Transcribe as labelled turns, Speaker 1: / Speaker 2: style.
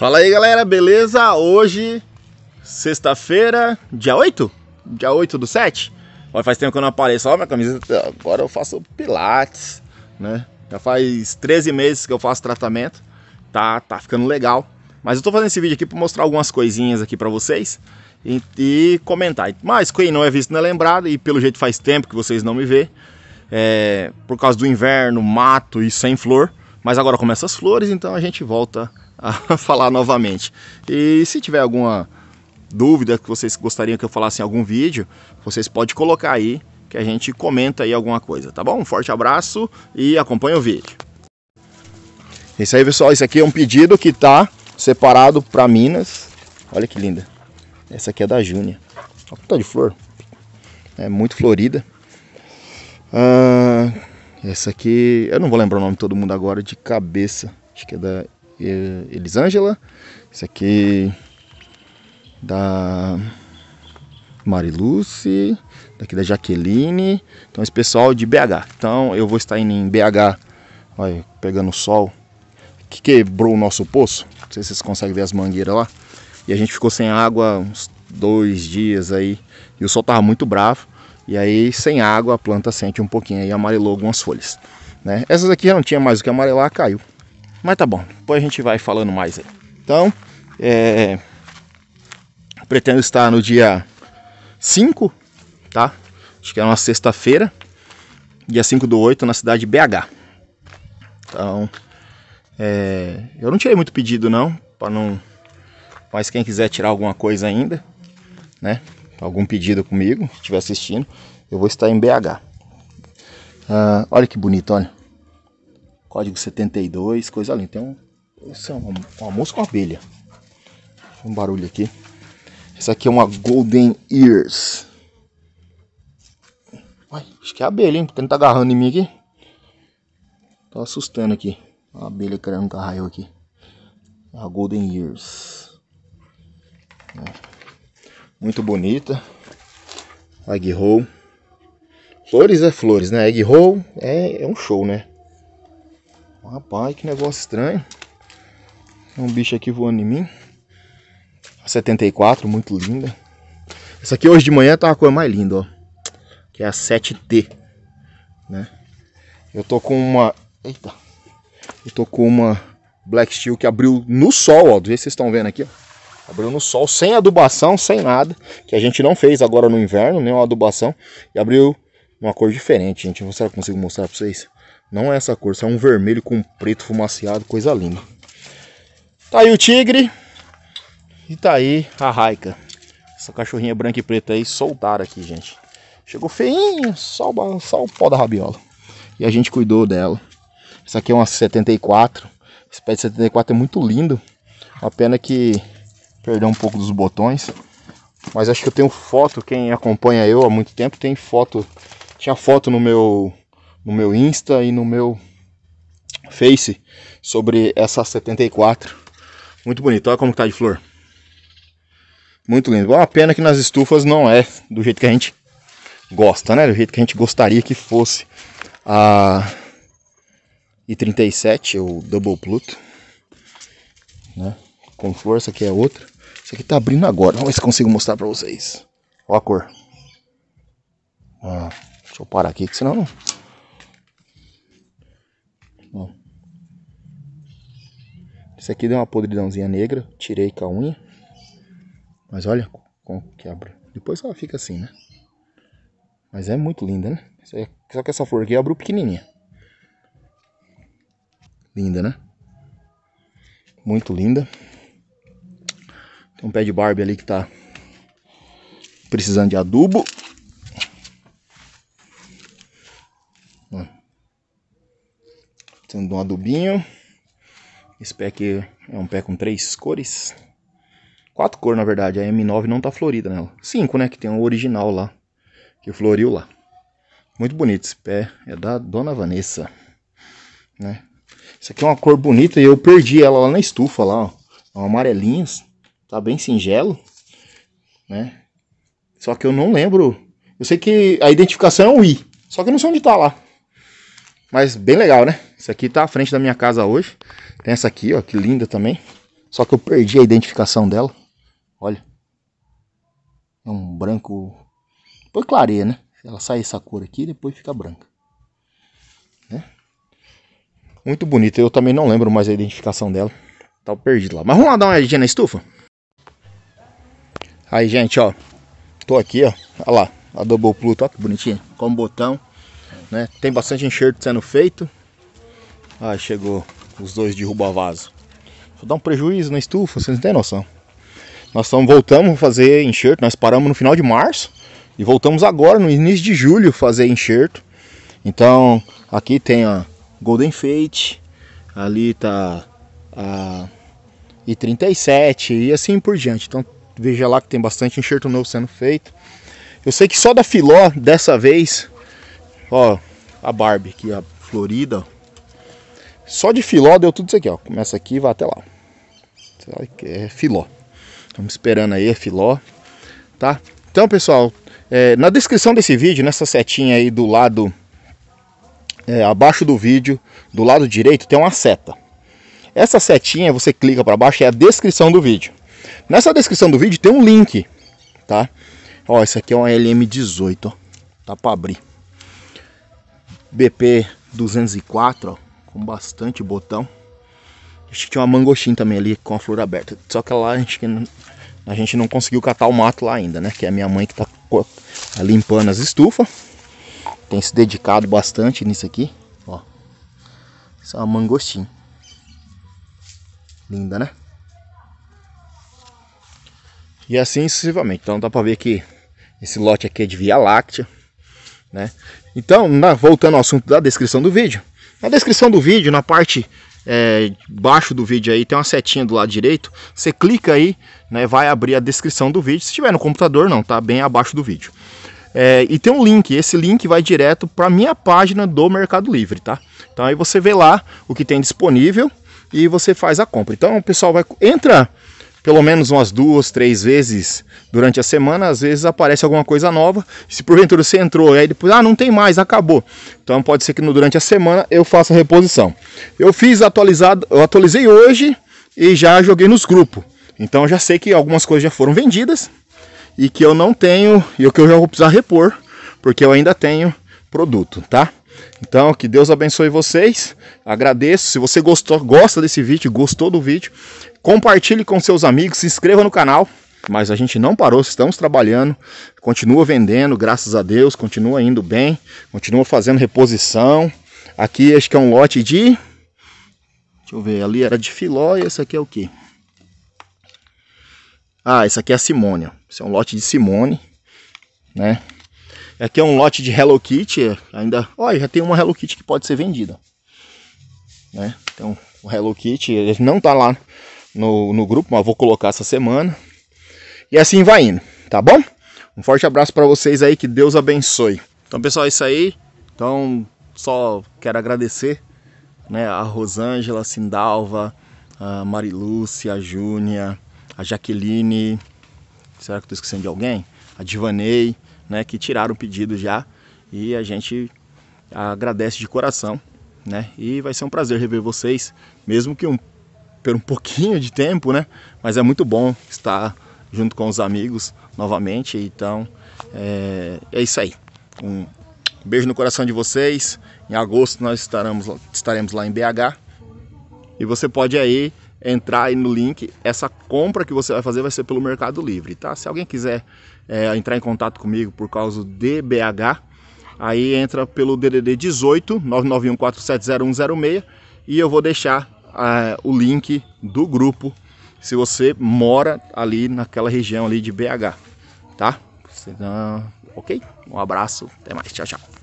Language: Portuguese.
Speaker 1: Fala aí galera, beleza? Hoje, sexta-feira, dia 8? Dia 8 do 7? Olha, faz tempo que eu não apareço, ó minha camisa. agora eu faço pilates, né? Já faz 13 meses que eu faço tratamento, tá, tá ficando legal. Mas eu tô fazendo esse vídeo aqui para mostrar algumas coisinhas aqui para vocês e, e, comentar. Mas quem não é visto não é lembrado e pelo jeito faz tempo que vocês não me vê. É, por causa do inverno, mato e sem flor. Mas agora começam as flores, então a gente volta a falar novamente. E se tiver alguma dúvida que vocês gostariam que eu falasse em algum vídeo, vocês podem colocar aí que a gente comenta aí alguma coisa, tá bom? Um forte abraço e acompanha o vídeo. Isso aí, pessoal. Isso aqui é um pedido que tá separado para Minas. Olha que linda. Essa aqui é da Júnia. Olha que tá de flor. É muito florida. Ah, essa aqui, eu não vou lembrar o nome de todo mundo agora de cabeça. Acho que é da é Elisângela. Esse aqui da Mariluce, daqui da Jaqueline. Então esse pessoal de BH. Então eu vou estar indo em BH, olha, pegando sol, que quebrou o nosso poço. Não sei se vocês conseguem ver as mangueiras lá. E a gente ficou sem água uns dois dias aí. E o sol tava muito bravo. E aí sem água a planta sente um pouquinho aí amarelou algumas folhas. Né? Essas aqui já não tinha mais o que amarelar, caiu. Mas tá bom, depois a gente vai falando mais aí. Então, é, pretendo estar no dia 5, tá? Acho que é uma sexta-feira, dia 5 do 8, na cidade de BH. Então, é, eu não tirei muito pedido não, para não... Mas quem quiser tirar alguma coisa ainda, né? Algum pedido comigo, se estiver assistindo, eu vou estar em BH. Ah, olha que bonito, olha código 72, coisa linda. Então, isso é uma, uma mosca abelha? Um barulho aqui. Essa aqui é uma Golden Ears. acho que é abelha, hein? Porque não tá agarrando em mim aqui. Tá assustando aqui. A abelha querendo agarrar raio aqui. A Golden Ears. É. Muito bonita. Egg roll. Flores é flores, né? Egg roll é, é um show, né? Rapaz, que negócio estranho. Tem um bicho aqui voando em mim. 74, muito linda. Essa aqui hoje de manhã tá uma coisa mais linda, ó. Que é a 7T. Né? Eu tô com uma... Eita. Eu tô com uma Black Steel que abriu no sol, ó. Do jeito que vocês estão vendo aqui, ó. Abriu no sol, sem adubação, sem nada. Que a gente não fez agora no inverno, nenhuma adubação. E abriu uma cor diferente, gente. Eu vou, será que eu consigo mostrar pra vocês? Não é essa cor, isso é um vermelho com preto fumaciado, coisa linda. Tá aí o tigre. E tá aí a raica. Essa cachorrinha branca e preta aí soltaram aqui, gente. Chegou feinha, só, só o pó da rabiola. E a gente cuidou dela. Essa aqui é uma 74. Esse pé de 74 é muito lindo. A pena que perdeu um pouco dos botões. Mas acho que eu tenho foto, quem acompanha eu há muito tempo tem foto. Tinha foto no meu no meu Insta e no meu Face sobre essa 74. Muito bonito, olha como tá de flor. Muito lindo. Uma pena que nas estufas não é do jeito que a gente gosta, né? Do jeito que a gente gostaria que fosse a I37, o Double Pluto, né? Com força que é outra. Isso aqui tá abrindo agora. Vamos ver se consigo mostrar pra vocês. Olha a cor. Ah, deixa eu parar aqui, que senão não Ó. aqui deu uma podridãozinha negra. Tirei com a unha. Mas olha como quebra. Depois ela fica assim, né? Mas é muito linda, né? É, só que essa flor aqui é abriu pequenininha. Linda, né? Muito linda. Tem um pé de Barbie ali que tá precisando de adubo sendo um adubinho. Esse pé aqui é um pé com três cores. Quatro cores, na verdade. A M9 não tá florida nela. Cinco, né? Que tem o um original lá. Que floriu lá. Muito bonito esse pé. É da Dona Vanessa. Né? Isso aqui é uma cor bonita e eu perdi ela lá na estufa lá, ó. É uma amarelinha. Tá bem singelo. Né? Só que eu não lembro. Eu sei que a identificação é um I. Só que eu não sei onde tá lá. Mas bem legal, né? Isso aqui tá à frente da minha casa hoje. Tem essa aqui, ó, que linda também. Só que eu perdi a identificação dela. Olha. É um branco... Depois clareia, né? Ela sai essa cor aqui e depois fica branca. Né? Muito bonita. Eu também não lembro mais a identificação dela. Tá perdido lá. Mas vamos lá dar uma olhadinha na estufa? Aí, gente, ó. Tô aqui, ó. Olha lá. A Double Pluto, ó que bonitinha. Com o botão né? Tem bastante enxerto sendo feito. Aí chegou os dois derruba vaso. vou dá um prejuízo na estufa, vocês não têm noção. Nós tamo, voltamos a fazer enxerto, nós paramos no final de março e voltamos agora, no início de julho, fazer enxerto. Então, aqui tem a Golden Fate, ali tá a I37 e assim por diante. Então, veja lá que tem bastante enxerto novo sendo feito. Eu sei que só da Filó, dessa vez, Ó, a Barbie aqui, a florida. Só de filó deu tudo isso aqui, ó. Começa aqui e vai até lá. É filó. Estamos esperando aí, é filó. Tá? Então, pessoal, é, na descrição desse vídeo, nessa setinha aí do lado... É, abaixo do vídeo, do lado direito, tem uma seta. Essa setinha, você clica para baixo, é a descrição do vídeo. Nessa descrição do vídeo tem um link, tá? Ó, esse aqui é uma LM18, ó. Tá para abrir. BP 204, ó, com bastante botão. Acho que tinha uma mangostinha também ali com a flor aberta. Só que lá a gente, a gente não conseguiu catar o mato lá ainda, né? Que é a minha mãe que tá, tá limpando as estufas. Tem se dedicado bastante nisso aqui, ó. essa é uma mangostinha. Linda, né? E assim sucessivamente. Então dá pra ver que esse lote aqui é de Via Láctea. Né? Então, na, voltando ao assunto da descrição do vídeo. Na descrição do vídeo, na parte é, baixo do vídeo aí, tem uma setinha do lado direito. Você clica aí, né, vai abrir a descrição do vídeo. Se estiver no computador não, tá bem abaixo do vídeo. É, e tem um link, esse link vai direto para minha página do Mercado Livre, tá? Então aí você vê lá o que tem disponível e você faz a compra. Então o pessoal vai entra pelo menos umas duas, três vezes durante a semana, às vezes aparece alguma coisa nova. Se porventura você entrou e aí depois, ah, não tem mais, acabou. Então pode ser que no, durante a semana eu faça a reposição. Eu fiz atualizado, eu atualizei hoje e já joguei nos grupos. Então já sei que algumas coisas já foram vendidas e que eu não tenho e o que eu já vou precisar repor, porque eu ainda tenho produto, tá? Então, que Deus abençoe vocês. Agradeço. Se você gostou, gosta desse vídeo, gostou do vídeo, compartilhe com seus amigos, se inscreva no canal. Mas a gente não parou, estamos trabalhando, continua vendendo, graças a Deus, continua indo bem, continua fazendo reposição. Aqui acho que é um lote de Deixa eu ver, ali era de filó e esse aqui é o que? Ah, esse aqui é a Simônia. Esse é um lote de Simone, né? Aqui é um lote de Hello Kitty, ainda, olha, já tem uma Hello Kitty que pode ser vendida. Né? Então, o Hello Kitty, ele não tá lá no, no grupo, mas vou colocar essa semana. E assim vai indo, tá bom? Um forte abraço para vocês aí, que Deus abençoe. Então, pessoal, é isso aí. Então, só quero agradecer né, a Rosângela Sindalva, a Marilúcia, a Júnia, a Jaqueline, será que eu tô esquecendo de alguém? A Divanei, né, que tiraram o pedido já e a gente agradece de coração, né? E vai ser um prazer rever vocês, mesmo que um por um pouquinho de tempo, né? Mas é muito bom estar junto com os amigos novamente. Então é, é isso aí. Um beijo no coração de vocês. Em agosto nós estaremos, estaremos lá em BH. E você pode aí entrar aí no link. Essa compra que você vai fazer vai ser pelo Mercado Livre, tá? Se alguém quiser é, entrar em contato comigo por causa de BH, aí entra pelo DDD 18 991470106 e eu vou deixar é, o link do grupo se você mora ali naquela região ali de BH, tá? Senão, ok? Um abraço, até mais, tchau, tchau.